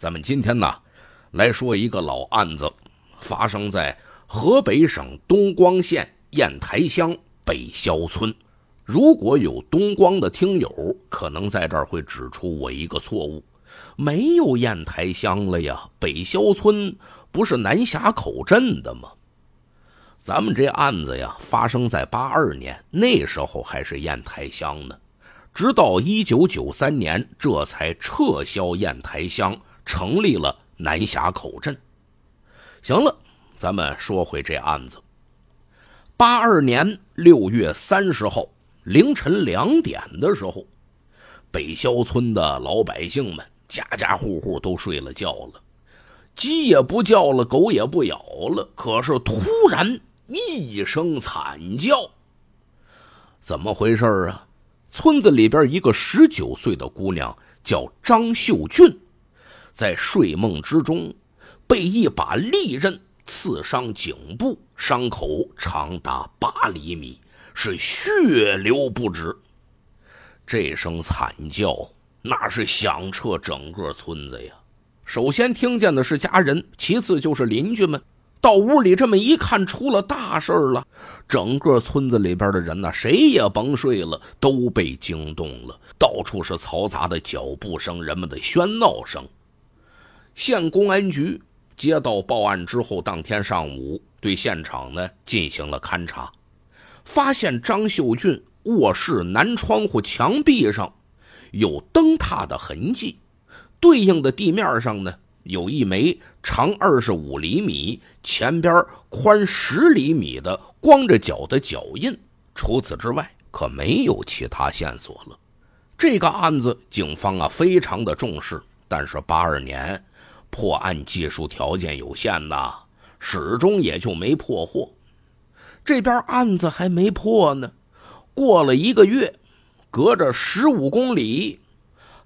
咱们今天呢，来说一个老案子，发生在河北省东光县砚台乡北肖村。如果有东光的听友，可能在这儿会指出我一个错误：没有砚台乡了呀，北肖村不是南峡口镇的吗？咱们这案子呀，发生在八二年，那时候还是砚台乡呢。直到一九九三年，这才撤销砚台乡。成立了南峡口镇。行了，咱们说回这案子。八二年六月三十号凌晨两点的时候，北肖村的老百姓们家家户户都睡了觉了，鸡也不叫了，狗也不咬了。可是突然一声惨叫，怎么回事啊？村子里边一个十九岁的姑娘叫张秀俊。在睡梦之中，被一把利刃刺伤颈部，伤口长达八厘米，是血流不止。这声惨叫，那是响彻整个村子呀！首先听见的是家人，其次就是邻居们。到屋里这么一看，出了大事了！整个村子里边的人呢，谁也甭睡了，都被惊动了。到处是嘈杂的脚步声，人们的喧闹声。县公安局接到报案之后，当天上午对现场呢进行了勘查，发现张秀俊卧室南窗户墙壁上，有蹬踏的痕迹，对应的地面上呢有一枚长二十五厘米、前边宽十厘米的光着脚的脚印。除此之外，可没有其他线索了。这个案子，警方啊非常的重视，但是八二年。破案技术条件有限呐，始终也就没破获。这边案子还没破呢，过了一个月，隔着十五公里，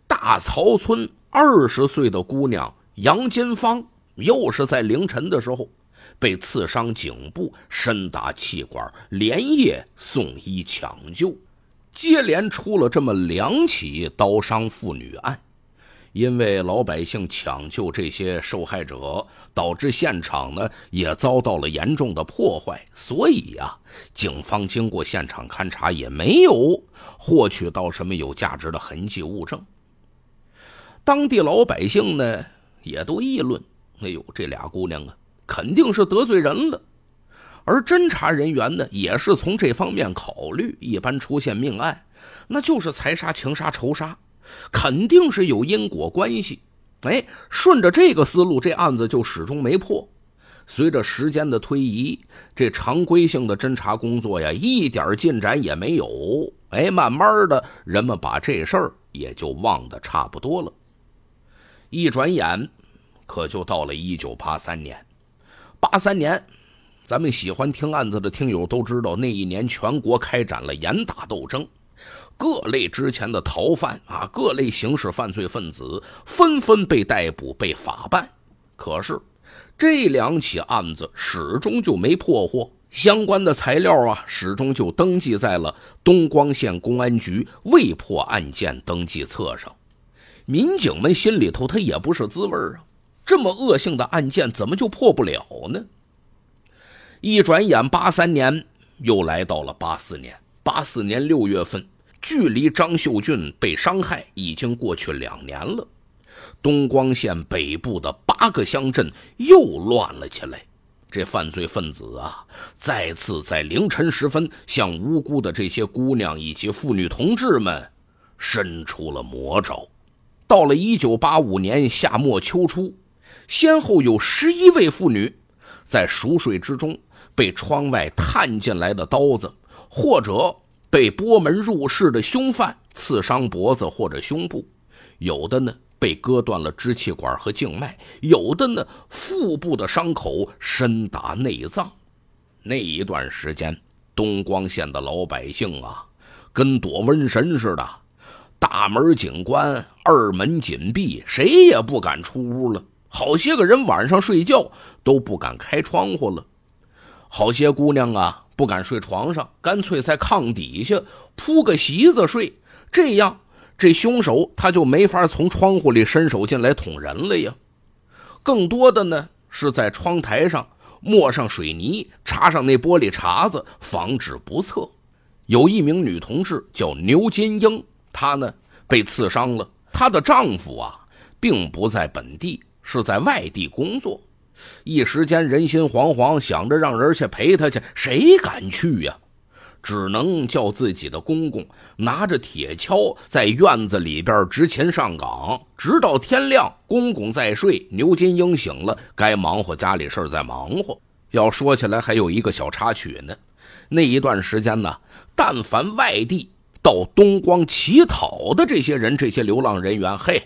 大曹村二十岁的姑娘杨金芳又是在凌晨的时候被刺伤颈部，深达气管，连夜送医抢救。接连出了这么两起刀伤妇女案。因为老百姓抢救这些受害者，导致现场呢也遭到了严重的破坏，所以呀，警方经过现场勘查，也没有获取到什么有价值的痕迹物证。当地老百姓呢也都议论：“哎呦，这俩姑娘啊，肯定是得罪人了。”而侦查人员呢，也是从这方面考虑：一般出现命案，那就是财杀、情杀、仇杀。肯定是有因果关系，哎，顺着这个思路，这案子就始终没破。随着时间的推移，这常规性的侦查工作呀，一点进展也没有。哎，慢慢的人们把这事儿也就忘得差不多了。一转眼，可就到了一九八三年。八三年，咱们喜欢听案子的听友都知道，那一年全国开展了严打斗争。各类之前的逃犯啊，各类刑事犯罪分子纷纷被逮捕、被法办，可是这两起案子始终就没破获，相关的材料啊，始终就登记在了东光县公安局未破案件登记册上。民警们心里头他也不是滋味啊，这么恶性的案件怎么就破不了呢？一转眼，八三年又来到了八四年，八四年六月份。距离张秀俊被伤害已经过去两年了，东光县北部的八个乡镇又乱了起来。这犯罪分子啊，再次在凌晨时分向无辜的这些姑娘以及妇女同志们伸出了魔爪。到了一九八五年夏末秋初，先后有十一位妇女在熟睡之中被窗外探进来的刀子或者……被波门入室的凶犯刺伤脖子或者胸部，有的呢被割断了支气管和静脉，有的呢腹部的伤口深达内脏。那一段时间，东光县的老百姓啊，跟躲瘟神似的，大门紧关，二门紧闭，谁也不敢出屋了。好些个人晚上睡觉都不敢开窗户了，好些姑娘啊。不敢睡床上，干脆在炕底下铺个席子睡，这样这凶手他就没法从窗户里伸手进来捅人了呀。更多的呢，是在窗台上抹上水泥，插上那玻璃碴子，防止不测。有一名女同志叫牛金英，她呢被刺伤了，她的丈夫啊并不在本地，是在外地工作。一时间人心惶惶，想着让人去陪他去，谁敢去呀？只能叫自己的公公拿着铁锹在院子里边执勤上岗，直到天亮。公公在睡，牛金英醒了，该忙活家里事儿再忙活。要说起来，还有一个小插曲呢。那一段时间呢，但凡外地到东光乞讨的这些人，这些流浪人员，嘿，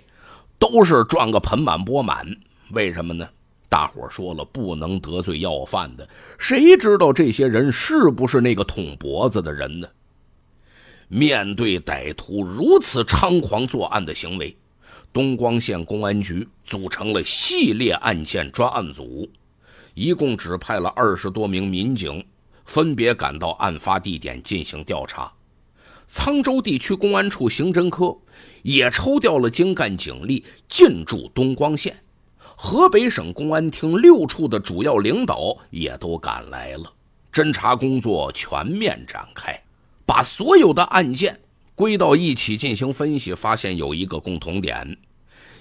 都是赚个盆满钵满。为什么呢？大伙说了，不能得罪要饭的。谁知道这些人是不是那个捅脖子的人呢？面对歹徒如此猖狂作案的行为，东光县公安局组成了系列案件专案组，一共指派了二十多名民警，分别赶到案发地点进行调查。沧州地区公安处刑侦科也抽调了精干警力进驻东光县。河北省公安厅六处的主要领导也都赶来了，侦查工作全面展开，把所有的案件归到一起进行分析，发现有一个共同点：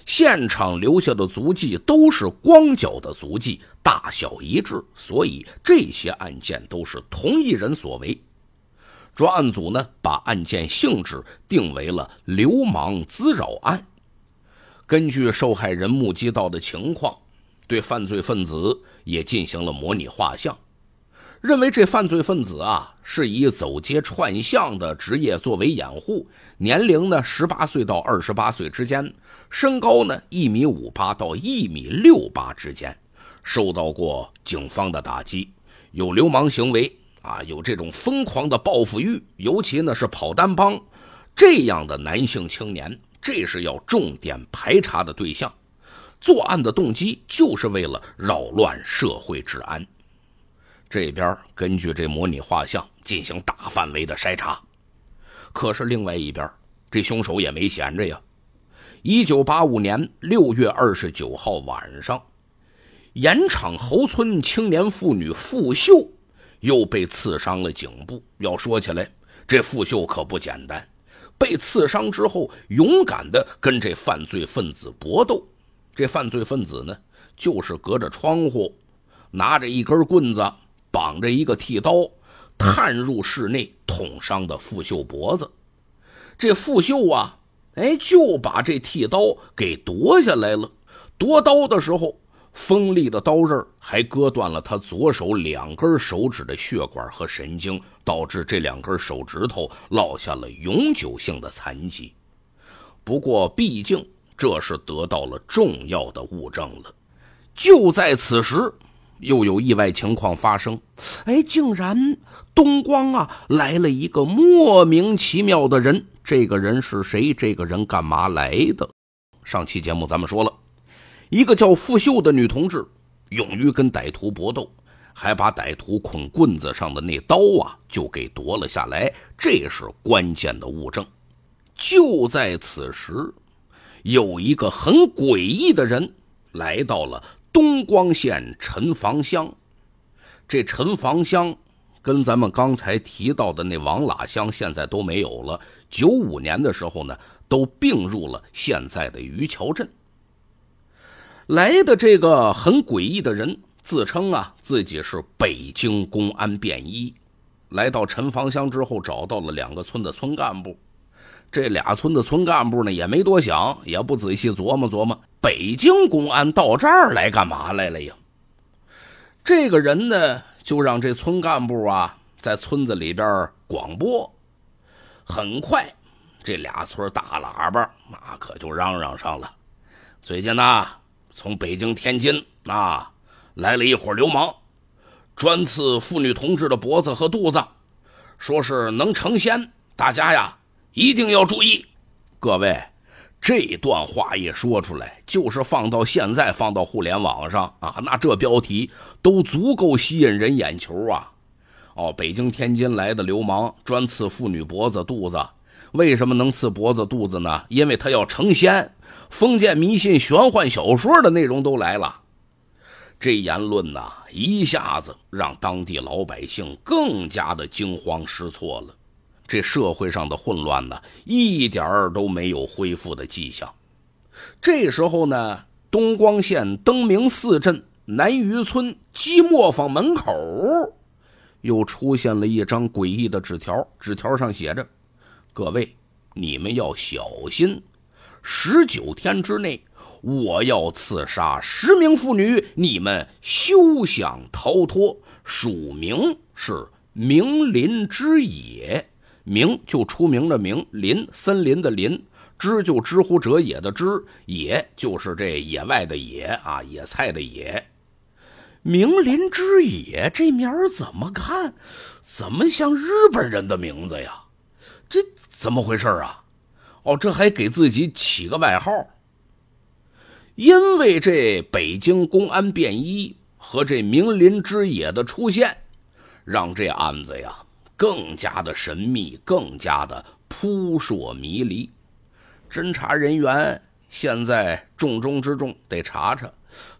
现场留下的足迹都是光脚的足迹，大小一致，所以这些案件都是同一人所为。专案组呢，把案件性质定为了流氓滋扰案。根据受害人目击到的情况，对犯罪分子也进行了模拟画像，认为这犯罪分子啊是以走街串巷的职业作为掩护，年龄呢十八岁到二十八岁之间，身高呢一米五八到一米六八之间，受到过警方的打击，有流氓行为啊，有这种疯狂的报复欲，尤其呢是跑单帮这样的男性青年。这是要重点排查的对象，作案的动机就是为了扰乱社会治安。这边根据这模拟画像进行大范围的筛查，可是另外一边，这凶手也没闲着呀。一九八五年六月二十九号晚上，盐场侯村青年妇女傅秀又被刺伤了颈部。要说起来，这傅秀可不简单。被刺伤之后，勇敢的跟这犯罪分子搏斗。这犯罪分子呢，就是隔着窗户，拿着一根棍子，绑着一个剃刀，探入室内捅伤的傅秀脖子。这傅秀啊，哎，就把这剃刀给夺下来了。夺刀的时候。锋利的刀刃还割断了他左手两根手指的血管和神经，导致这两根手指头落下了永久性的残疾。不过，毕竟这是得到了重要的物证了。就在此时，又有意外情况发生。哎，竟然东光啊，来了一个莫名其妙的人。这个人是谁？这个人干嘛来的？上期节目咱们说了。一个叫付秀的女同志，勇于跟歹徒搏斗，还把歹徒捆棍子上的那刀啊，就给夺了下来。这是关键的物证。就在此时，有一个很诡异的人来到了东光县陈房乡。这陈房乡，跟咱们刚才提到的那王喇乡，现在都没有了。九五年的时候呢，都并入了现在的渔桥镇。来的这个很诡异的人自称啊，自己是北京公安便衣。来到陈房乡之后，找到了两个村的村干部。这俩村的村干部呢，也没多想，也不仔细琢磨琢磨，北京公安到这儿来干嘛来了呀？这个人呢，就让这村干部啊，在村子里边广播。很快，这俩村大喇叭那可就嚷嚷上了。最近呐。从北京、天津啊，来了一伙流氓，专刺妇女同志的脖子和肚子，说是能成仙。大家呀，一定要注意。各位，这段话一说出来，就是放到现在，放到互联网上啊，那这标题都足够吸引人眼球啊！哦，北京、天津来的流氓专刺妇女脖子、肚子，为什么能刺脖子、肚子呢？因为他要成仙。封建迷信、玄幻小说的内容都来了，这言论呐，一下子让当地老百姓更加的惊慌失措了。这社会上的混乱呢，一点儿都没有恢复的迹象。这时候呢，东光县灯明寺镇南渔村鸡磨坊门口，又出现了一张诡异的纸条。纸条上写着：“各位，你们要小心。”十九天之内，我要刺杀十名妇女，你们休想逃脱。署名是“明林之野”，“明”就出名的“明”，“林”森林的“林”，“知就“知乎者也”的“知，野”就是这野外的“野”啊，野菜的“野”。明林之野这名儿怎么看？怎么像日本人的名字呀？这怎么回事啊？哦，这还给自己起个外号。因为这北京公安便衣和这明林之野的出现，让这案子呀更加的神秘，更加的扑朔迷离。侦查人员现在重中之重得查查，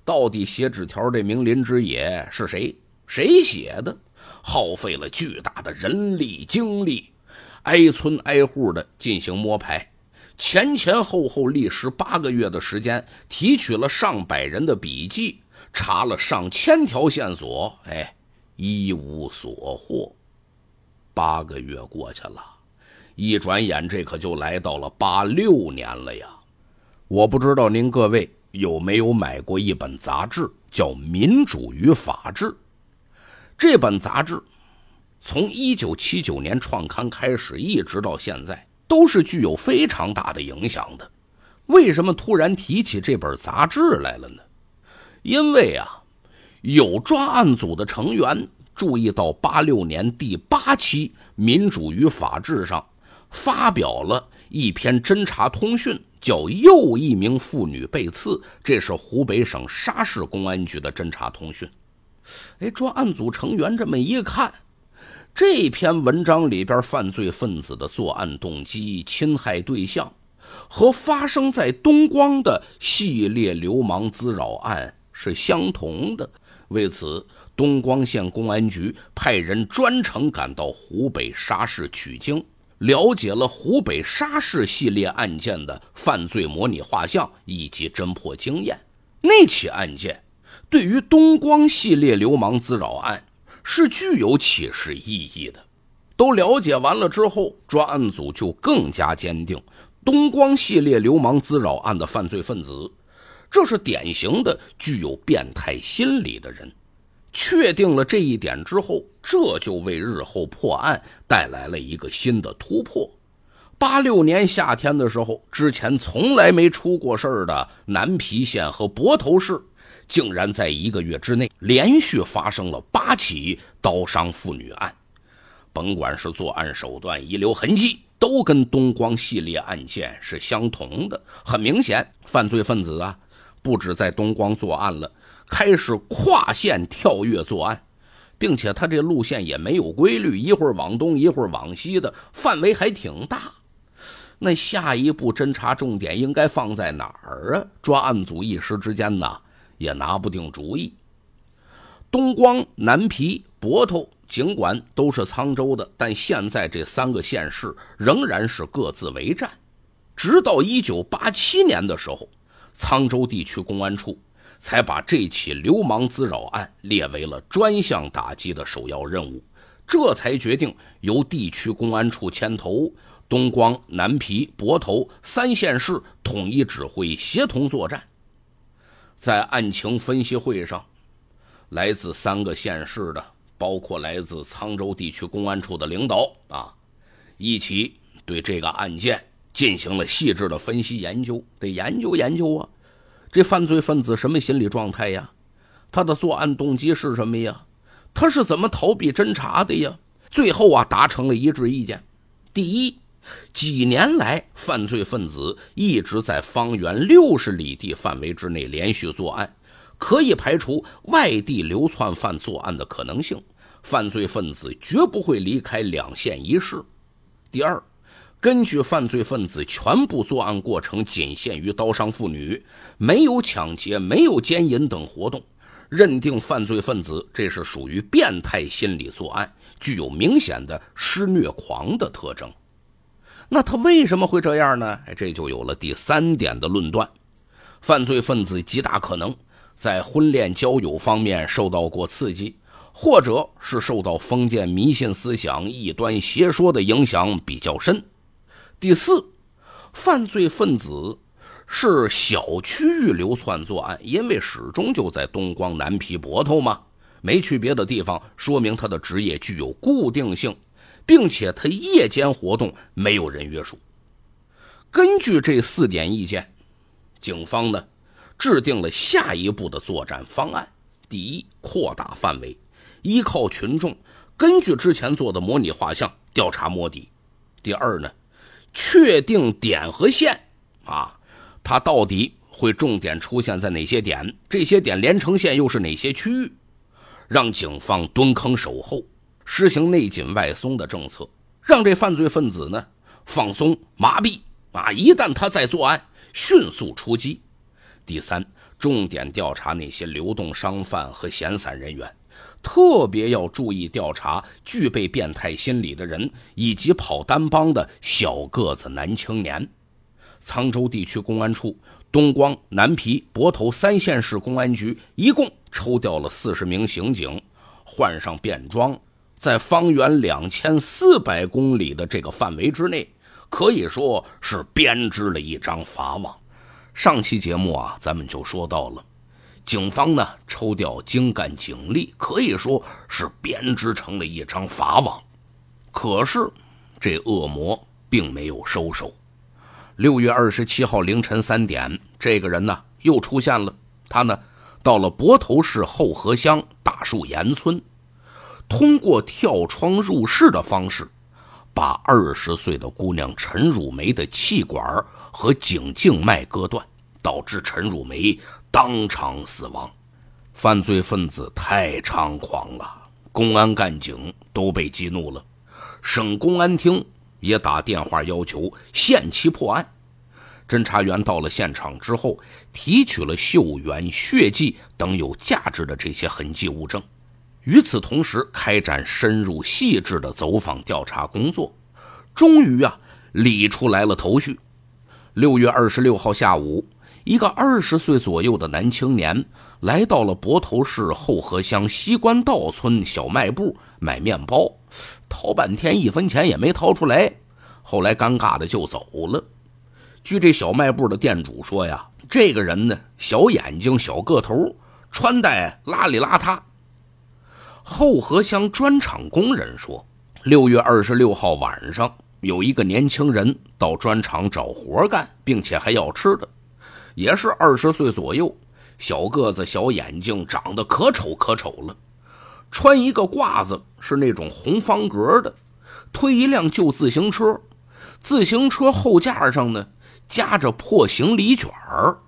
到底写纸条这明林之野是谁？谁写的？耗费了巨大的人力精力，挨村挨户的进行摸排。前前后后历时八个月的时间，提取了上百人的笔记，查了上千条线索，哎，一无所获。八个月过去了，一转眼这可就来到了八六年了呀！我不知道您各位有没有买过一本杂志，叫《民主与法治》。这本杂志从一九七九年创刊开始，一直到现在。都是具有非常大的影响的，为什么突然提起这本杂志来了呢？因为啊，有专案组的成员注意到，八六年第八期《民主与法制》上发表了一篇侦查通讯，叫《又一名妇女被刺》，这是湖北省沙市公安局的侦查通讯。哎，专案组成员这么一看。这篇文章里边，犯罪分子的作案动机、侵害对象，和发生在东光的系列流氓滋扰案是相同的。为此，东光县公安局派人专程赶到湖北沙市取经，了解了湖北沙市系列案件的犯罪模拟画像以及侦破经验。那起案件，对于东光系列流氓滋扰案。是具有启示意义的，都了解完了之后，专案组就更加坚定东光系列流氓滋扰案的犯罪分子，这是典型的具有变态心理的人。确定了这一点之后，这就为日后破案带来了一个新的突破。八六年夏天的时候，之前从来没出过事儿的南皮县和泊头市。竟然在一个月之内连续发生了八起刀伤妇女案，甭管是作案手段、遗留痕迹，都跟东光系列案件是相同的。很明显，犯罪分子啊，不止在东光作案了，开始跨线跳跃作案，并且他这路线也没有规律，一会儿往东，一会儿往西的，范围还挺大。那下一步侦查重点应该放在哪儿啊？专案组一时之间呢？也拿不定主意。东光、南皮、泊头，尽管都是沧州的，但现在这三个县市仍然是各自为战。直到一九八七年的时候，沧州地区公安处才把这起流氓滋扰案列为了专项打击的首要任务，这才决定由地区公安处牵头，东光、南皮、泊头三县市统一指挥，协同作战。在案情分析会上，来自三个县市的，包括来自沧州地区公安处的领导啊，一起对这个案件进行了细致的分析研究，得研究研究啊！这犯罪分子什么心理状态呀？他的作案动机是什么呀？他是怎么逃避侦查的呀？最后啊，达成了一致意见。第一。几年来，犯罪分子一直在方圆六十里地范围之内连续作案，可以排除外地流窜犯作案的可能性。犯罪分子绝不会离开两县一市。第二，根据犯罪分子全部作案过程仅限于刀伤妇女，没有抢劫、没有奸淫等活动，认定犯罪分子这是属于变态心理作案，具有明显的施虐狂的特征。那他为什么会这样呢？这就有了第三点的论断：犯罪分子极大可能在婚恋交友方面受到过刺激，或者是受到封建迷信思想、异端邪说的影响比较深。第四，犯罪分子是小区域流窜作案，因为始终就在东光南皮泊头嘛，没去别的地方，说明他的职业具有固定性。并且他夜间活动没有人约束。根据这四点意见，警方呢制定了下一步的作战方案：第一，扩大范围，依靠群众，根据之前做的模拟画像调查摸底；第二呢，确定点和线啊，他到底会重点出现在哪些点？这些点连成线又是哪些区域？让警方蹲坑守候。实行内紧外松的政策，让这犯罪分子呢放松麻痹啊！一旦他再作案，迅速出击。第三，重点调查那些流动商贩和闲散人员，特别要注意调查具备变态心理的人以及跑单帮的小个子男青年。沧州地区公安处、东光、南皮、泊头三县市公安局一共抽调了四十名刑警，换上便装。在方圆两千四百公里的这个范围之内，可以说是编织了一张法网。上期节目啊，咱们就说到了，警方呢抽调精干警力，可以说是编织成了一张法网。可是这恶魔并没有收手。六月二十七号凌晨三点，这个人呢又出现了，他呢到了泊头市后河乡大树岩村。通过跳窗入室的方式，把20岁的姑娘陈汝梅的气管和颈静脉割断，导致陈汝梅当场死亡。犯罪分子太猖狂了，公安干警都被激怒了，省公安厅也打电话要求限期破案。侦查员到了现场之后，提取了袖源、血迹等有价值的这些痕迹物证。与此同时，开展深入细致的走访调查工作，终于啊理出来了头绪。六月二十六号下午，一个二十岁左右的男青年来到了博头市后河乡西关道村小卖部买面包，掏半天一分钱也没掏出来，后来尴尬的就走了。据这小卖部的店主说呀，这个人呢，小眼睛、小个头，穿戴邋里邋遢。后河乡砖厂工人说，六月二十六号晚上，有一个年轻人到砖厂找活干，并且还要吃的，也是二十岁左右，小个子、小眼睛，长得可丑可丑了，穿一个褂子是那种红方格的，推一辆旧自行车，自行车后架上呢夹着破行李卷儿，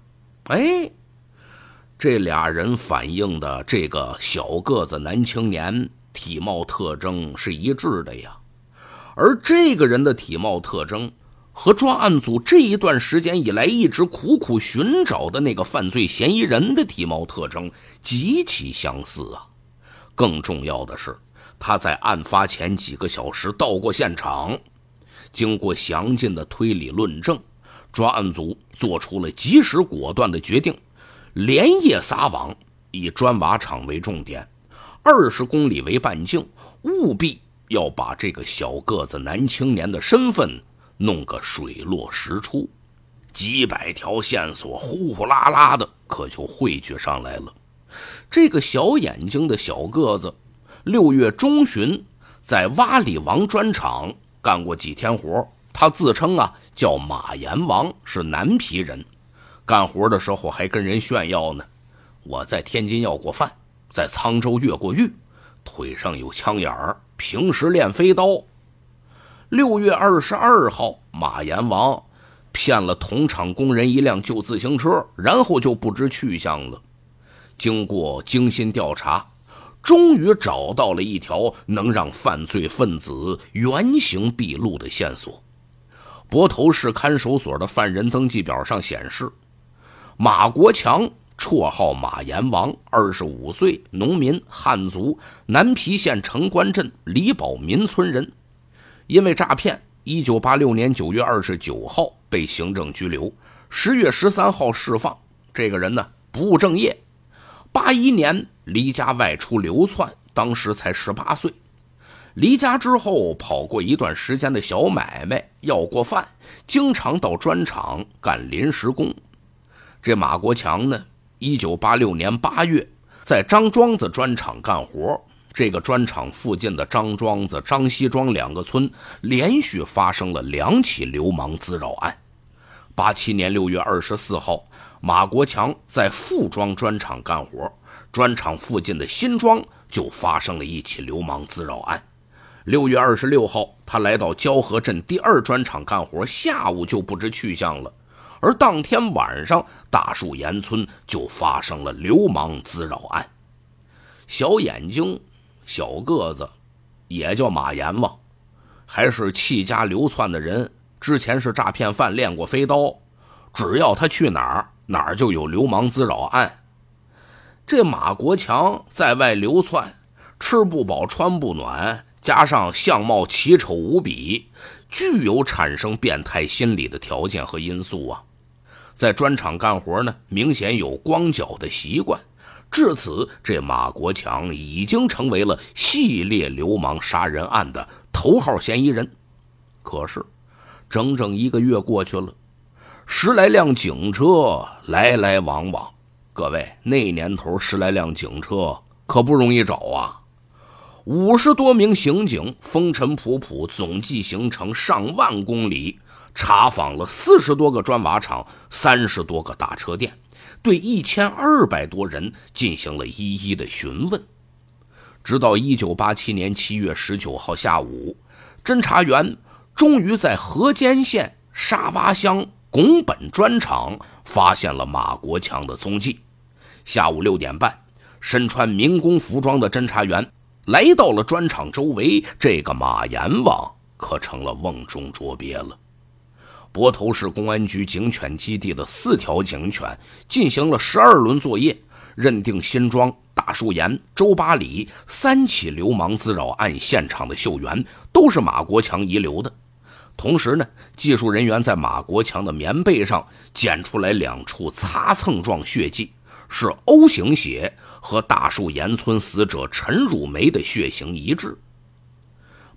哎。这俩人反映的这个小个子男青年体貌特征是一致的呀，而这个人的体貌特征和专案组这一段时间以来一直苦苦寻找的那个犯罪嫌疑人的体貌特征极其相似啊。更重要的是，他在案发前几个小时到过现场。经过详尽的推理论证，专案组做出了及时果断的决定。连夜撒网，以砖瓦厂为重点，二十公里为半径，务必要把这个小个子男青年的身份弄个水落石出。几百条线索呼呼啦啦的，可就汇聚上来了。这个小眼睛的小个子，六月中旬在洼里王砖厂干过几天活，他自称啊叫马岩王，是南皮人。干活的时候还跟人炫耀呢，我在天津要过饭，在沧州越过狱，腿上有枪眼儿，平时练飞刀。六月二十二号，马阎王骗了同厂工人一辆旧自行车，然后就不知去向了。经过精心调查，终于找到了一条能让犯罪分子原形毕露的线索。泊头市看守所的犯人登记表上显示。马国强，绰号马阎王，二十五岁，农民，汉族，南皮县城关镇李保民村人。因为诈骗，一九八六年九月二十九号被行政拘留，十月十三号释放。这个人呢，不务正业。八一年离家外出流窜，当时才十八岁。离家之后，跑过一段时间的小买卖，要过饭，经常到砖厂干临时工。这马国强呢？一九八六年八月，在张庄子砖厂干活。这个砖厂附近的张庄子、张西庄两个村，连续发生了两起流氓滋扰案。八七年六月二十四号，马国强在付庄砖厂干活，砖厂附近的新庄就发生了一起流氓滋扰案。六月二十六号，他来到蛟河镇第二砖厂干活，下午就不知去向了。而当天晚上，大树岩村就发生了流氓滋扰案。小眼睛、小个子，也叫马阎王，还是戚家流窜的人。之前是诈骗犯，练过飞刀。只要他去哪儿，哪儿就有流氓滋扰案。这马国强在外流窜，吃不饱穿不暖，加上相貌奇丑无比，具有产生变态心理的条件和因素啊。在砖厂干活呢，明显有光脚的习惯。至此，这马国强已经成为了系列流氓杀人案的头号嫌疑人。可是，整整一个月过去了，十来辆警车来来往往。各位，那年头十来辆警车可不容易找啊！五十多名刑警风尘仆仆，总计行程上万公里。查访了四十多个砖瓦厂、三十多个打车店，对一千二百多人进行了一一的询问。直到一九八七年七月十九号下午，侦查员终于在河间县沙洼乡巩本砖厂发现了马国强的踪迹。下午六点半，身穿民工服装的侦查员来到了砖厂周围，这个马阎王可成了瓮中捉鳖了。泊头市公安局警犬基地的四条警犬进行了十二轮作业，认定新庄、大树岩、周八里三起流氓滋扰案现场的秀源都是马国强遗留的。同时呢，技术人员在马国强的棉被上检出来两处擦蹭状血迹，是 O 型血，和大树岩村死者陈汝梅的血型一致。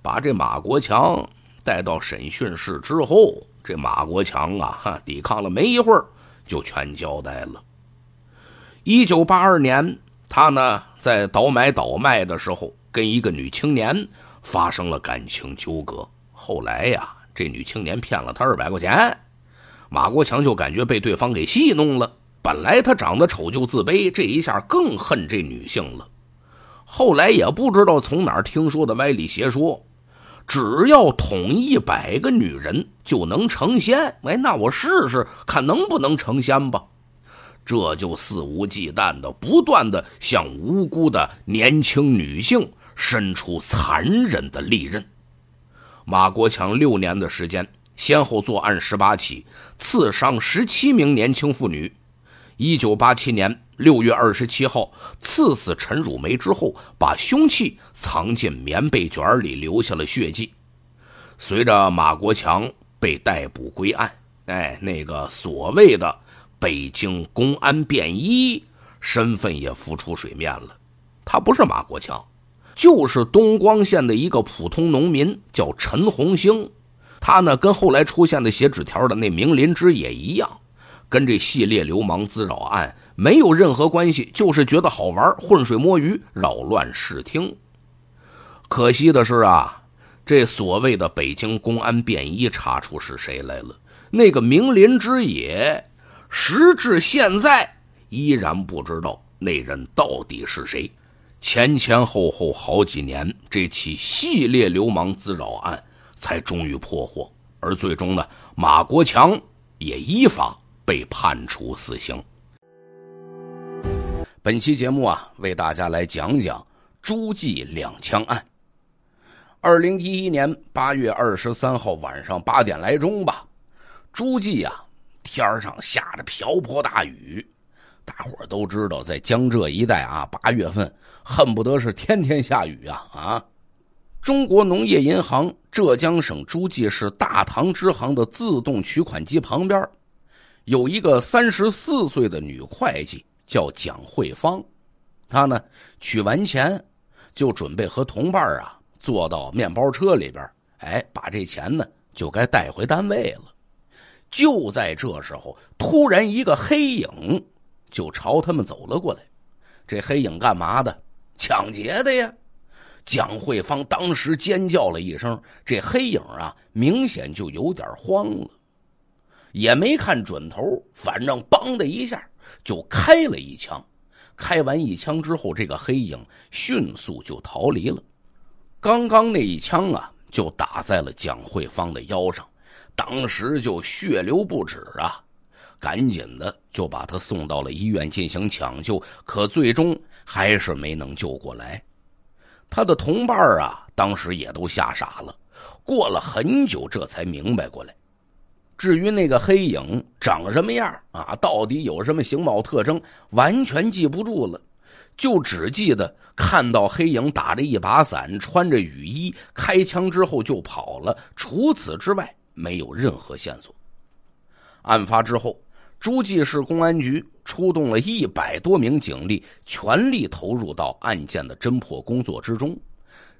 把这马国强带到审讯室之后。这马国强啊，哈，抵抗了没一会儿，就全交代了。一九八二年，他呢在倒买倒卖的时候，跟一个女青年发生了感情纠葛。后来呀，这女青年骗了他二百块钱，马国强就感觉被对方给戏弄了。本来他长得丑就自卑，这一下更恨这女性了。后来也不知道从哪听说的歪理邪说。只要捅一百个女人就能成仙。哎，那我试试看能不能成仙吧。这就肆无忌惮的不断的向无辜的年轻女性伸出残忍的利刃。马国强六年的时间，先后作案十八起，刺伤十七名年轻妇女。一九八七年。六月二十七号，刺死陈汝梅之后，把凶器藏进棉被卷里，留下了血迹。随着马国强被逮捕归案，哎，那个所谓的北京公安便衣身份也浮出水面了。他不是马国强，就是东光县的一个普通农民，叫陈红星。他呢，跟后来出现的写纸条的那名林芝也一样。跟这系列流氓滋扰案没有任何关系，就是觉得好玩，浑水摸鱼，扰乱视听。可惜的是啊，这所谓的北京公安便衣查出是谁来了，那个明林之野，时至现在依然不知道那人到底是谁。前前后后好几年，这起系列流氓滋扰案才终于破获，而最终呢，马国强也依法。被判处死刑。本期节目啊，为大家来讲讲诸暨两枪案。二零一一年八月二十三号晚上八点来钟吧，诸暨啊，天上下着瓢泼大雨，大伙儿都知道，在江浙一带啊，八月份恨不得是天天下雨啊啊！中国农业银行浙江省诸暨市大唐支行的自动取款机旁边。有一个三十四岁的女会计叫蒋慧芳，她呢取完钱，就准备和同伴啊坐到面包车里边，哎，把这钱呢就该带回单位了。就在这时候，突然一个黑影就朝他们走了过来，这黑影干嘛的？抢劫的呀！蒋慧芳当时尖叫了一声，这黑影啊明显就有点慌了。也没看准头，反正“梆”的一下就开了一枪。开完一枪之后，这个黑影迅速就逃离了。刚刚那一枪啊，就打在了蒋慧芳的腰上，当时就血流不止啊！赶紧的就把他送到了医院进行抢救，可最终还是没能救过来。他的同伴啊，当时也都吓傻了，过了很久，这才明白过来。至于那个黑影长什么样啊，到底有什么形貌特征，完全记不住了，就只记得看到黑影打着一把伞，穿着雨衣，开枪之后就跑了。除此之外，没有任何线索。案发之后，诸暨市公安局出动了一百多名警力，全力投入到案件的侦破工作之中。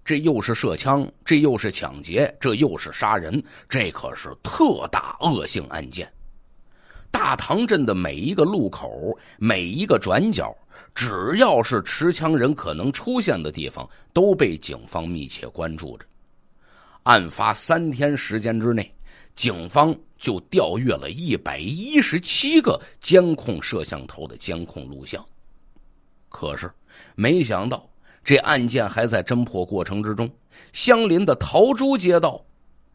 这又是射枪，这又是抢劫，这又是杀人，这可是特大恶性案件。大唐镇的每一个路口、每一个转角，只要是持枪人可能出现的地方，都被警方密切关注着。案发三天时间之内，警方就调阅了一百一十七个监控摄像头的监控录像。可是，没想到。这案件还在侦破过程之中，相邻的桃珠街道，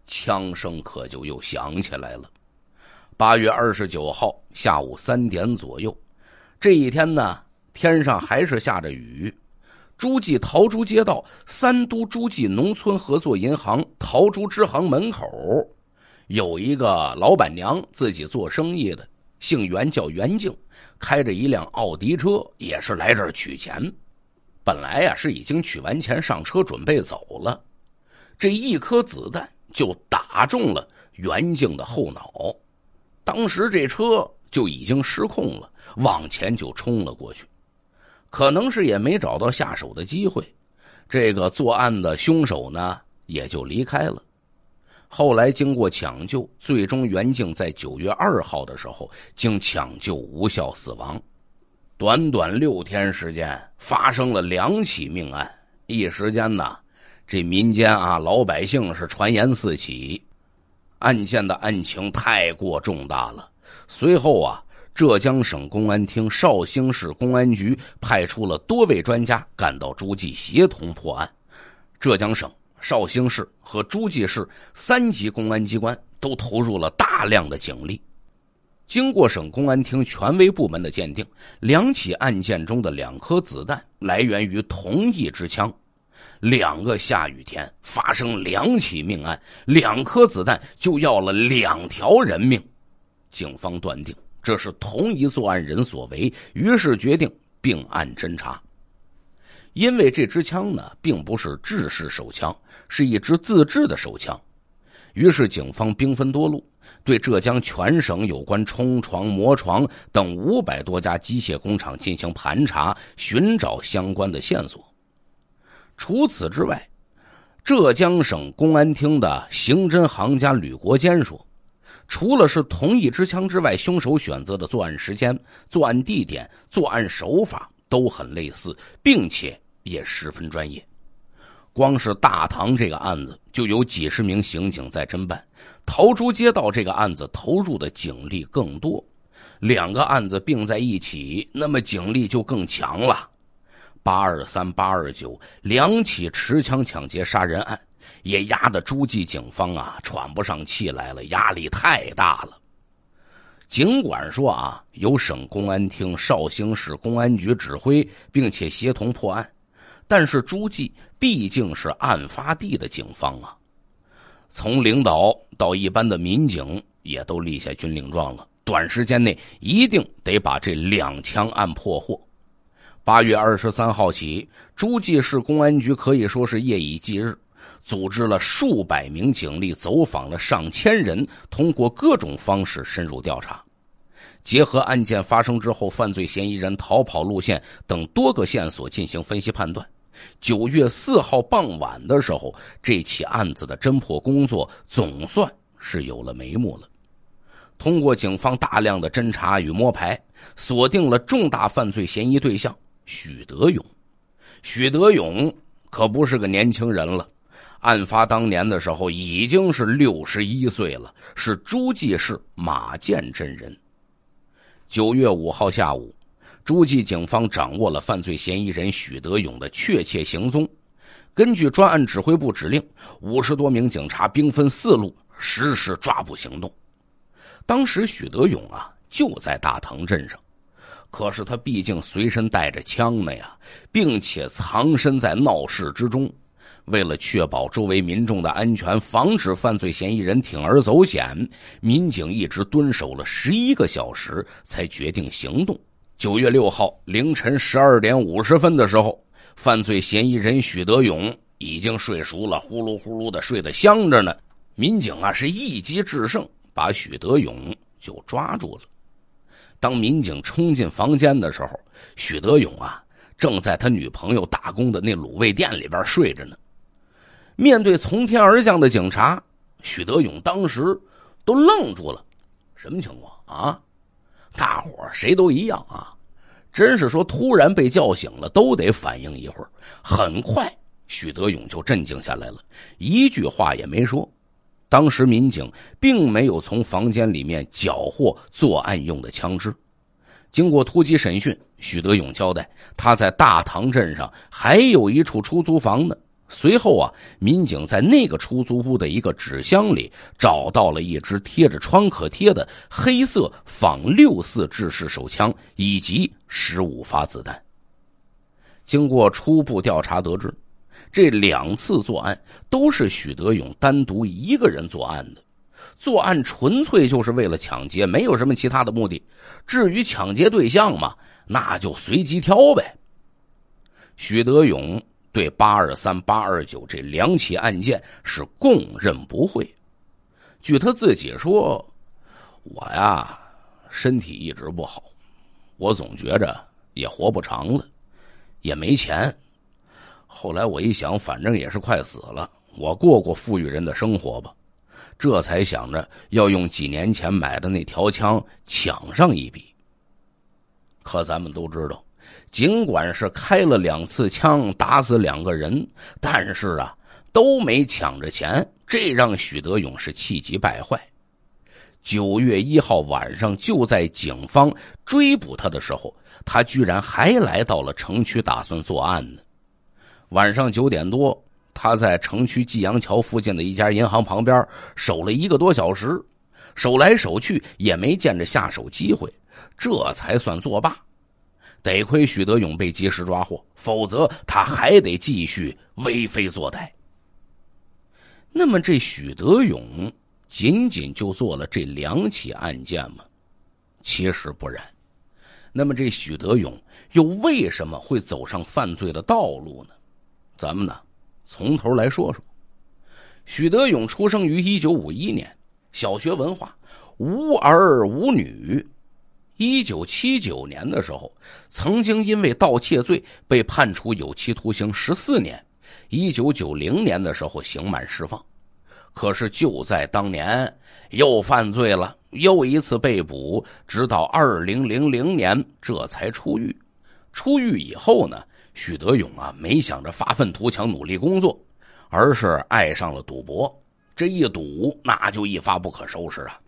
枪声可就又响起来了。八月二十九号下午三点左右，这一天呢，天上还是下着雨。诸暨桃珠街道三都诸暨农村合作银行桃珠支行门口，有一个老板娘自己做生意的，姓袁叫袁静，开着一辆奥迪车，也是来这儿取钱。本来呀是已经取完钱上车准备走了，这一颗子弹就打中了袁静的后脑，当时这车就已经失控了，往前就冲了过去，可能是也没找到下手的机会，这个作案的凶手呢也就离开了。后来经过抢救，最终袁静在九月二号的时候经抢救无效死亡。短短六天时间，发生了两起命案，一时间呢，这民间啊，老百姓是传言四起，案件的案情太过重大了。随后啊，浙江省公安厅、绍兴市公安局派出了多位专家赶到诸暨，协同破案。浙江省、绍兴市和诸暨市三级公安机关都投入了大量的警力。经过省公安厅权威部门的鉴定，两起案件中的两颗子弹来源于同一支枪。两个下雨天发生两起命案，两颗子弹就要了两条人命。警方断定这是同一作案人所为，于是决定并案侦查。因为这支枪呢并不是制式手枪，是一支自制的手枪，于是警方兵分多路。对浙江全省有关冲床、磨床等五百多家机械工厂进行盘查，寻找相关的线索。除此之外，浙江省公安厅的刑侦行家吕国坚说，除了是同一支枪之外，凶手选择的作案时间、作案地点、作案手法都很类似，并且也十分专业。光是大唐这个案子就有几十名刑警在侦办，逃朱街道这个案子投入的警力更多，两个案子并在一起，那么警力就更强了。八二三、八二九两起持枪抢劫杀人案，也压得诸暨警方啊喘不上气来了，压力太大了。尽管说啊，由省公安厅、绍兴市公安局指挥并且协同破案，但是诸暨。毕竟是案发地的警方啊，从领导到一般的民警也都立下军令状了，短时间内一定得把这两枪案破获。八月二十三号起，诸暨市公安局可以说是夜以继日，组织了数百名警力，走访了上千人，通过各种方式深入调查，结合案件发生之后犯罪嫌疑人逃跑路线等多个线索进行分析判断。九月四号傍晚的时候，这起案子的侦破工作总算是有了眉目了。通过警方大量的侦查与摸排，锁定了重大犯罪嫌疑对象许德勇。许德勇可不是个年轻人了，案发当年的时候已经是六十一岁了，是诸暨市马涧镇人。九月五号下午。诸暨警方掌握了犯罪嫌疑人许德勇的确切行踪，根据专案指挥部指令，五十多名警察兵分四路实施抓捕行动。当时许德勇啊就在大塘镇上，可是他毕竟随身带着枪呢呀，并且藏身在闹市之中。为了确保周围民众的安全，防止犯罪嫌疑人铤而走险，民警一直蹲守了十一个小时，才决定行动。九月六号凌晨十二点五十分的时候，犯罪嫌疑人许德勇已经睡熟了，呼噜呼噜的睡得香着呢。民警啊，是一击制胜，把许德勇就抓住了。当民警冲进房间的时候，许德勇啊正在他女朋友打工的那卤味店里边睡着呢。面对从天而降的警察，许德勇当时都愣住了，什么情况啊？大伙谁都一样啊，真是说突然被叫醒了，都得反应一会儿。很快，许德勇就镇静下来了，一句话也没说。当时民警并没有从房间里面缴获作案用的枪支。经过突击审讯，许德勇交代，他在大塘镇上还有一处出租房呢。随后啊，民警在那个出租屋的一个纸箱里找到了一只贴着创可贴的黑色仿六四制式手枪以及十五发子弹。经过初步调查得知，这两次作案都是许德勇单独一个人作案的，作案纯粹就是为了抢劫，没有什么其他的目的。至于抢劫对象嘛，那就随机挑呗。许德勇。对八二三、八二九这两起案件是供认不讳。据他自己说，我呀身体一直不好，我总觉着也活不长了，也没钱。后来我一想，反正也是快死了，我过过富裕人的生活吧，这才想着要用几年前买的那条枪抢上一笔。可咱们都知道。尽管是开了两次枪，打死两个人，但是啊，都没抢着钱，这让许德勇是气急败坏。九月一号晚上，就在警方追捕他的时候，他居然还来到了城区，打算作案呢。晚上九点多，他在城区济阳桥附近的一家银行旁边守了一个多小时，守来守去也没见着下手机会，这才算作罢。得亏许德勇被及时抓获，否则他还得继续为非作歹。那么，这许德勇仅仅就做了这两起案件吗？其实不然。那么，这许德勇又为什么会走上犯罪的道路呢？咱们呢，从头来说说。许德勇出生于一九五一年，小学文化，无儿无女。一九七九年的时候，曾经因为盗窃罪被判处有期徒刑十四年，一九九零年的时候刑满释放。可是就在当年又犯罪了，又一次被捕，直到二零零零年这才出狱。出狱以后呢，许德勇啊没想着发愤图强努力工作，而是爱上了赌博。这一赌，那就一发不可收拾啊。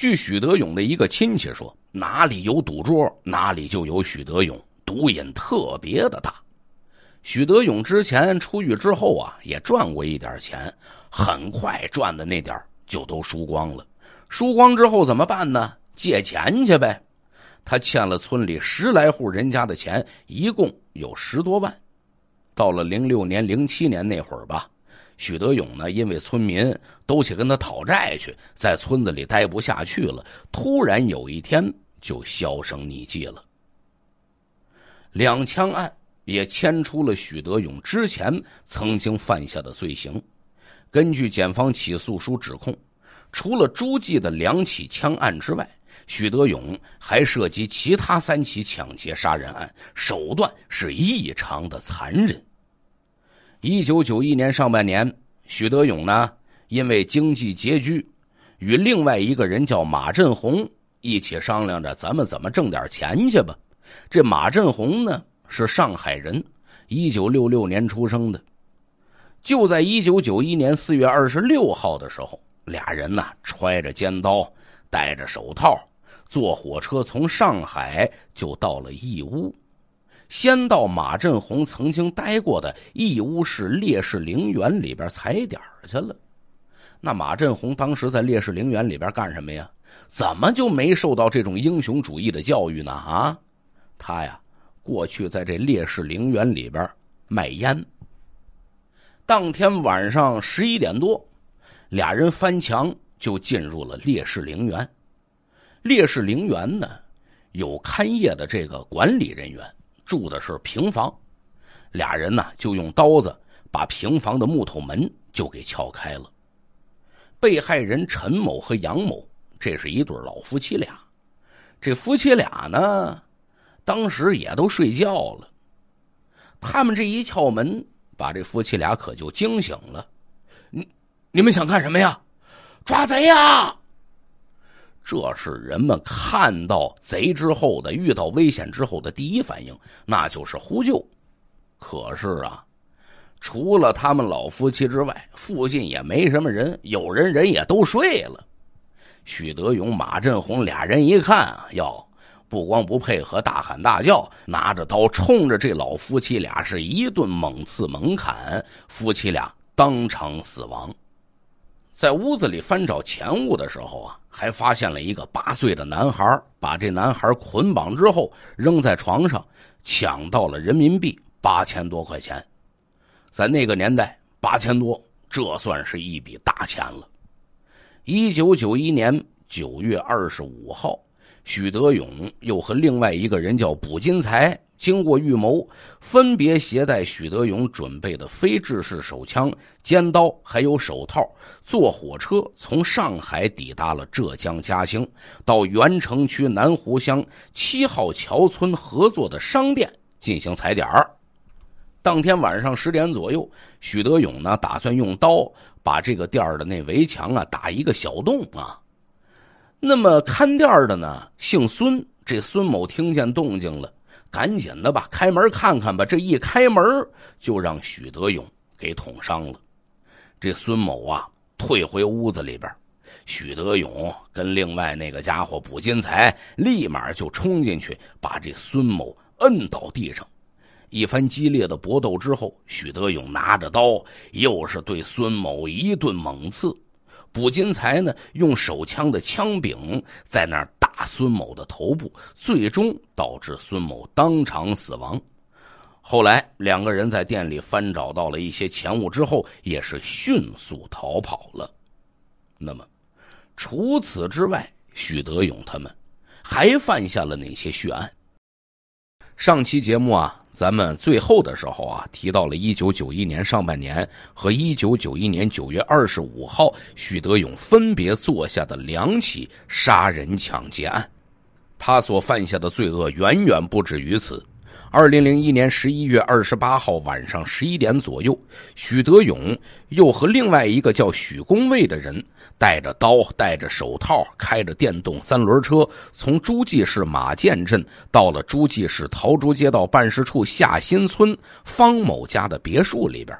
据许德勇的一个亲戚说，哪里有赌桌，哪里就有许德勇，赌瘾特别的大。许德勇之前出狱之后啊，也赚过一点钱，很快赚的那点就都输光了。输光之后怎么办呢？借钱去呗。他欠了村里十来户人家的钱，一共有十多万。到了零六年、零七年那会儿吧。许德勇呢？因为村民都去跟他讨债去，在村子里待不下去了，突然有一天就销声匿迹了。两枪案也牵出了许德勇之前曾经犯下的罪行。根据检方起诉书指控，除了诸暨的两起枪案之外，许德勇还涉及其他三起抢劫杀人案，手段是异常的残忍。一九九一年上半年，许德勇呢，因为经济拮据，与另外一个人叫马振红一起商量着咱们怎么挣点钱去吧。这马振红呢是上海人，一九六六年出生的。就在一九九一年四月二十六号的时候，俩人呢揣着尖刀，戴着手套，坐火车从上海就到了义乌。先到马振宏曾经待过的义乌市烈士陵园里边踩点儿去了。那马振宏当时在烈士陵园里边干什么呀？怎么就没受到这种英雄主义的教育呢？啊，他呀，过去在这烈士陵园里边卖烟。当天晚上十一点多，俩人翻墙就进入了烈士陵园。烈士陵园呢，有看夜的这个管理人员。住的是平房，俩人呢就用刀子把平房的木头门就给撬开了。被害人陈某和杨某，这是一对老夫妻俩，这夫妻俩呢，当时也都睡觉了。他们这一撬门，把这夫妻俩可就惊醒了。你，你们想干什么呀？抓贼呀！这是人们看到贼之后的，遇到危险之后的第一反应，那就是呼救。可是啊，除了他们老夫妻之外，附近也没什么人，有人人也都睡了。许德勇、马振宏俩人一看，要不光不配合，大喊大叫，拿着刀冲着这老夫妻俩是一顿猛刺猛砍，夫妻俩当场死亡。在屋子里翻找钱物的时候啊，还发现了一个八岁的男孩。把这男孩捆绑之后扔在床上，抢到了人民币八千多块钱。在那个年代，八千多这算是一笔大钱了。一九九一年九月二十五号，许德勇又和另外一个人叫卜金才。经过预谋，分别携带许德勇准备的非制式手枪、尖刀，还有手套，坐火车从上海抵达了浙江嘉兴，到原城区南湖乡七号桥村合作的商店进行踩点儿。当天晚上十点左右，许德勇呢打算用刀把这个店的那围墙啊打一个小洞啊。那么看店的呢姓孙，这孙某听见动静了。赶紧的吧，开门看看吧。这一开门，就让许德勇给捅伤了。这孙某啊，退回屋子里边。许德勇跟另外那个家伙卜金才，立马就冲进去，把这孙某摁倒地上。一番激烈的搏斗之后，许德勇拿着刀，又是对孙某一顿猛刺。卜金才呢，用手枪的枪柄在那儿。打孙某的头部，最终导致孙某当场死亡。后来两个人在店里翻找到了一些钱物之后，也是迅速逃跑了。那么，除此之外，许德勇他们还犯下了哪些血案？上期节目啊，咱们最后的时候啊，提到了1991年上半年和1991年9月25号许德勇分别做下的两起杀人抢劫案，他所犯下的罪恶远远不止于此。二零零一年十一月二十八号晚上十一点左右，许德勇又和另外一个叫许公卫的人，带着刀、带着手套，开着电动三轮车，从诸暨市马涧镇到了诸暨市桃朱街道办事处下新村方某家的别墅里边。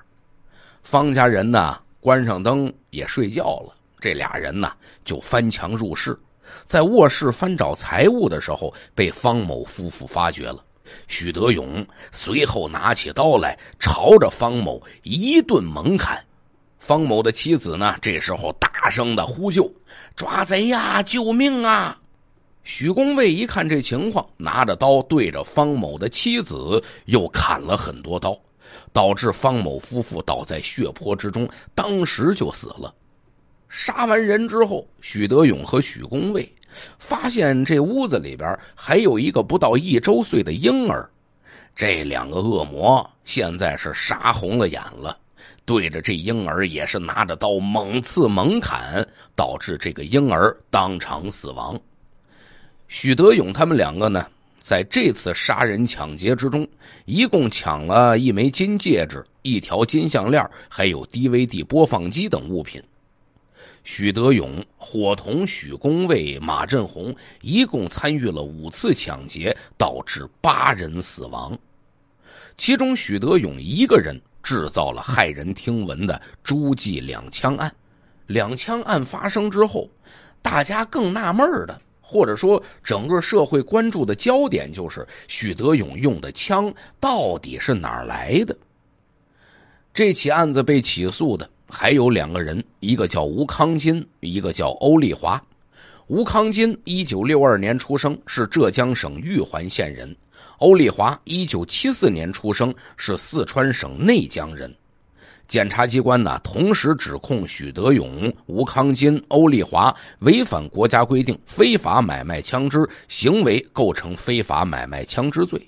方家人呢，关上灯也睡觉了。这俩人呢，就翻墙入室，在卧室翻找财物的时候，被方某夫妇发觉了。许德勇随后拿起刀来，朝着方某一顿猛砍。方某的妻子呢，这时候大声的呼救：“抓贼呀！救命啊！”许公卫一看这情况，拿着刀对着方某的妻子又砍了很多刀，导致方某夫妇倒在血泊之中，当时就死了。杀完人之后，许德勇和许公卫。发现这屋子里边还有一个不到一周岁的婴儿，这两个恶魔现在是杀红了眼了，对着这婴儿也是拿着刀猛刺猛砍，导致这个婴儿当场死亡。许德勇他们两个呢，在这次杀人抢劫之中，一共抢了一枚金戒指、一条金项链，还有 DVD 播放机等物品。许德勇伙同许公卫、马振宏，一共参与了五次抢劫，导致八人死亡。其中，许德勇一个人制造了骇人听闻的“诸暨两枪案”。两枪案发生之后，大家更纳闷的，或者说整个社会关注的焦点就是许德勇用的枪到底是哪儿来的？这起案子被起诉的。还有两个人，一个叫吴康金，一个叫欧丽华。吴康金一九六二年出生，是浙江省玉环县人；欧丽华一九七四年出生，是四川省内江人。检察机关呢，同时指控许德勇、吴康金、欧丽华违反国家规定，非法买卖枪支行为，构成非法买卖枪支罪。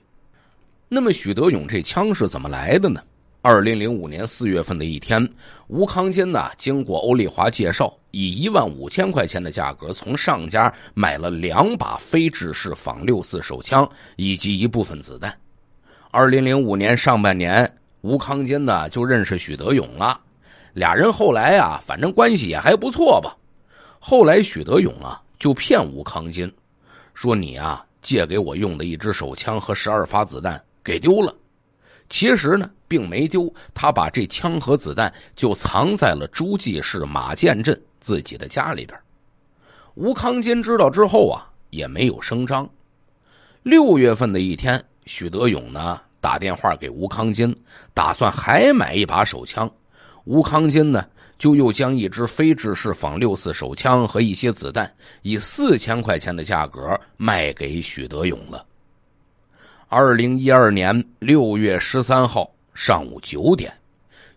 那么，许德勇这枪是怎么来的呢？二零零五年四月份的一天，吴康金呢，经过欧丽华介绍，以一万五千块钱的价格从上家买了两把非制式仿六四手枪以及一部分子弹。二零零五年上半年，吴康金呢就认识许德勇了，俩人后来啊，反正关系也还不错吧。后来许德勇啊就骗吴康金，说你啊借给我用的一支手枪和十二发子弹给丢了，其实呢。并没丢，他把这枪和子弹就藏在了诸暨市马涧镇自己的家里边。吴康金知道之后啊，也没有声张。六月份的一天，许德勇呢打电话给吴康金，打算还买一把手枪。吴康金呢就又将一支飞制式仿六四手枪和一些子弹，以四千块钱的价格卖给许德勇了。二零一二年六月十三号。上午九点，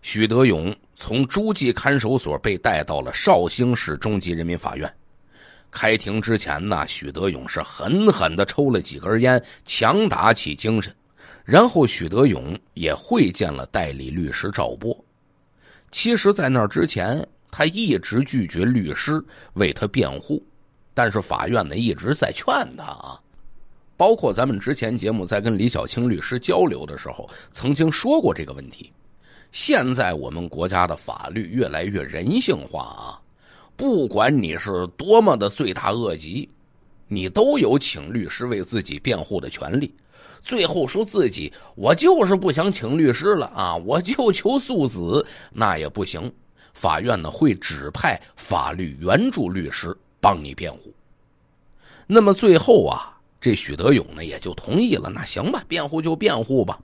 许德勇从诸暨看守所被带到了绍兴市中级人民法院。开庭之前呢，许德勇是狠狠的抽了几根烟，强打起精神。然后，许德勇也会见了代理律师赵波。其实，在那之前，他一直拒绝律师为他辩护，但是法院呢一直在劝他啊。包括咱们之前节目在跟李小青律师交流的时候，曾经说过这个问题。现在我们国家的法律越来越人性化啊，不管你是多么的罪大恶极，你都有请律师为自己辩护的权利。最后说自己我就是不想请律师了啊，我就求速子那也不行，法院呢会指派法律援助律师帮你辩护。那么最后啊。这许德勇呢也就同意了。那行吧，辩护就辩护吧。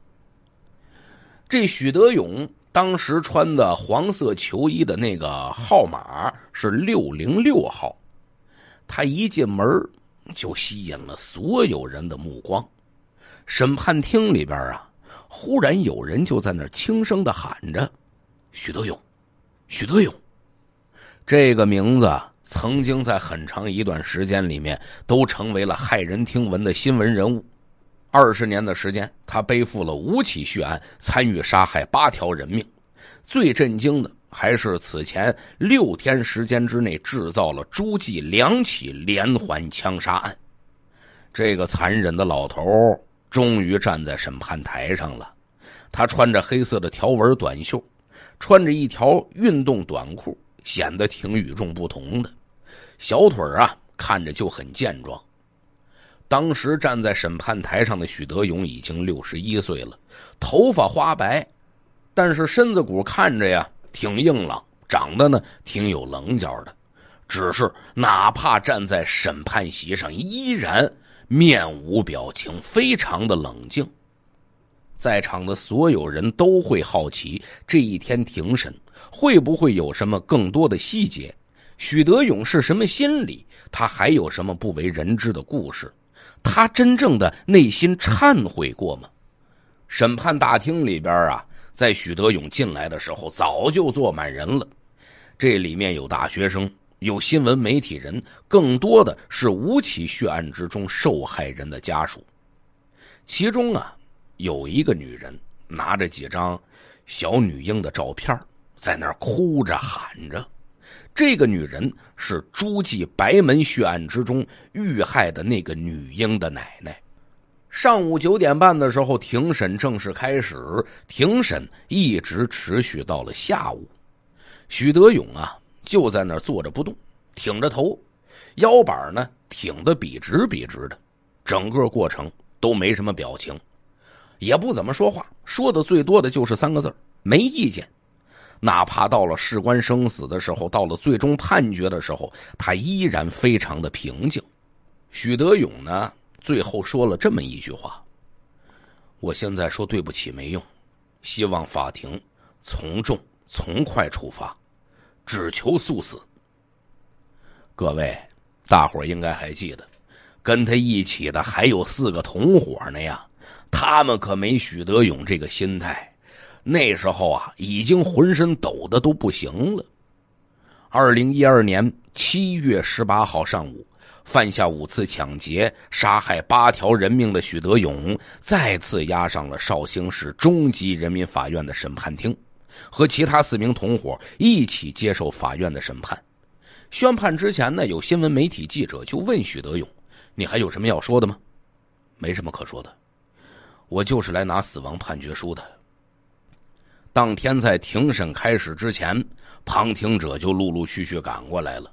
这许德勇当时穿的黄色球衣的那个号码是六零六号，他一进门就吸引了所有人的目光。审判厅里边啊，忽然有人就在那轻声的喊着：“许德勇，许德勇。”这个名字。曾经在很长一段时间里面，都成为了骇人听闻的新闻人物。二十年的时间，他背负了五起血案，参与杀害八条人命。最震惊的还是此前六天时间之内制造了诸暨两起连环枪杀案。这个残忍的老头终于站在审判台上了。他穿着黑色的条纹短袖，穿着一条运动短裤，显得挺与众不同的。小腿儿啊，看着就很健壮。当时站在审判台上的许德勇已经六十一岁了，头发花白，但是身子骨看着呀挺硬朗，长得呢挺有棱角的。只是哪怕站在审判席上，依然面无表情，非常的冷静。在场的所有人都会好奇，这一天庭审会不会有什么更多的细节。许德勇是什么心理？他还有什么不为人知的故事？他真正的内心忏悔过吗？审判大厅里边啊，在许德勇进来的时候，早就坐满人了。这里面有大学生，有新闻媒体人，更多的是五起血案之中受害人的家属。其中啊，有一个女人拿着几张小女婴的照片，在那儿哭着喊着。这个女人是诸暨白门血案之中遇害的那个女婴的奶奶。上午九点半的时候，庭审正式开始，庭审一直持续到了下午。许德勇啊，就在那儿坐着不动，挺着头，腰板呢挺得笔直笔直的，整个过程都没什么表情，也不怎么说话，说的最多的就是三个字没意见。哪怕到了事关生死的时候，到了最终判决的时候，他依然非常的平静。许德勇呢，最后说了这么一句话：“我现在说对不起没用，希望法庭从重从快处罚，只求速死。”各位，大伙应该还记得，跟他一起的还有四个同伙呢呀，他们可没许德勇这个心态。那时候啊，已经浑身抖的都不行了。二零一二年七月十八号上午，犯下五次抢劫、杀害八条人命的许德勇再次押上了绍兴市中级人民法院的审判厅，和其他四名同伙一起接受法院的审判。宣判之前呢，有新闻媒体记者就问许德勇：“你还有什么要说的吗？”“没什么可说的，我就是来拿死亡判决书的。”当天在庭审开始之前，旁听者就陆陆续续赶过来了。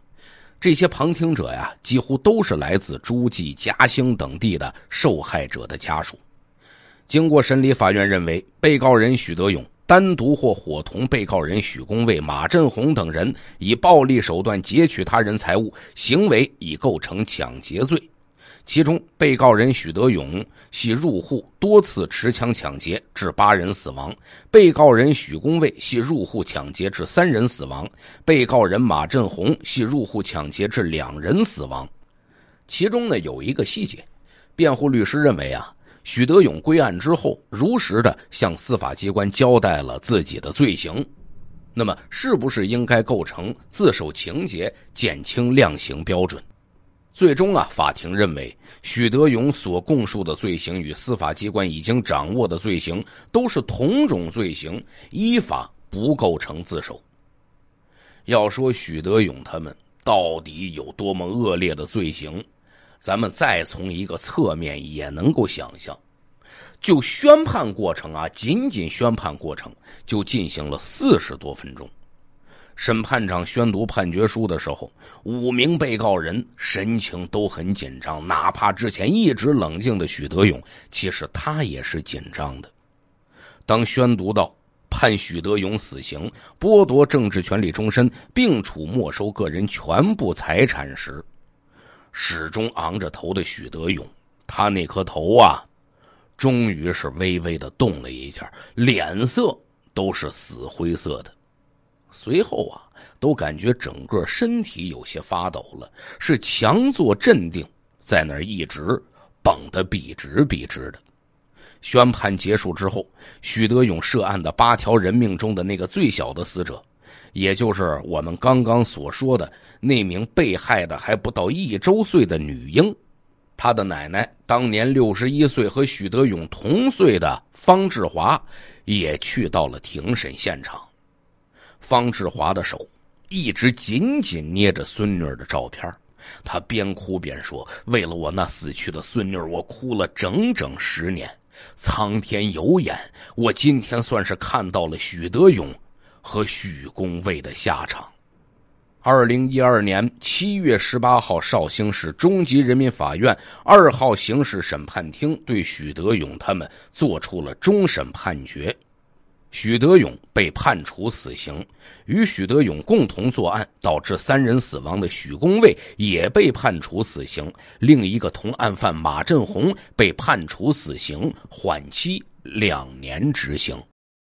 这些旁听者呀，几乎都是来自诸暨、嘉兴等地的受害者的家属。经过审理，法院认为，被告人许德勇单独或伙同被告人许公卫、马振宏等人，以暴力手段劫取他人财物，行为已构成抢劫罪。其中，被告人许德勇系入户多次持枪抢劫，致八人死亡；被告人许公卫系入户抢劫，致三人死亡；被告人马振红系入户抢劫，致两人死亡。其中呢，有一个细节，辩护律师认为啊，许德勇归案之后，如实的向司法机关交代了自己的罪行，那么是不是应该构成自首情节，减轻量刑标准？最终啊，法庭认为许德勇所供述的罪行与司法机关已经掌握的罪行都是同种罪行，依法不构成自首。要说许德勇他们到底有多么恶劣的罪行，咱们再从一个侧面也能够想象。就宣判过程啊，仅仅宣判过程就进行了四十多分钟。审判长宣读判决书的时候，五名被告人神情都很紧张。哪怕之前一直冷静的许德勇，其实他也是紧张的。当宣读到判许德勇死刑、剥夺政治权利终身，并处没收个人全部财产时，始终昂着头的许德勇，他那颗头啊，终于是微微的动了一下，脸色都是死灰色的。随后啊，都感觉整个身体有些发抖了，是强作镇定，在那儿一直绷得笔直笔直的。宣判结束之后，许德勇涉案的八条人命中的那个最小的死者，也就是我们刚刚所说的那名被害的还不到一周岁的女婴，她的奶奶当年六十一岁和许德勇同岁的方志华，也去到了庭审现场。方志华的手一直紧紧捏着孙女儿的照片，他边哭边说：“为了我那死去的孙女儿，我哭了整整十年。苍天有眼，我今天算是看到了许德勇和许公卫的下场。”二零一二年七月十八号，绍兴市中级人民法院二号刑事审判庭对许德勇他们作出了终审判决。许德勇被判处死刑，与许德勇共同作案导致三人死亡的许公卫也被判处死刑，另一个同案犯马振红被判处死刑，缓期两年执行。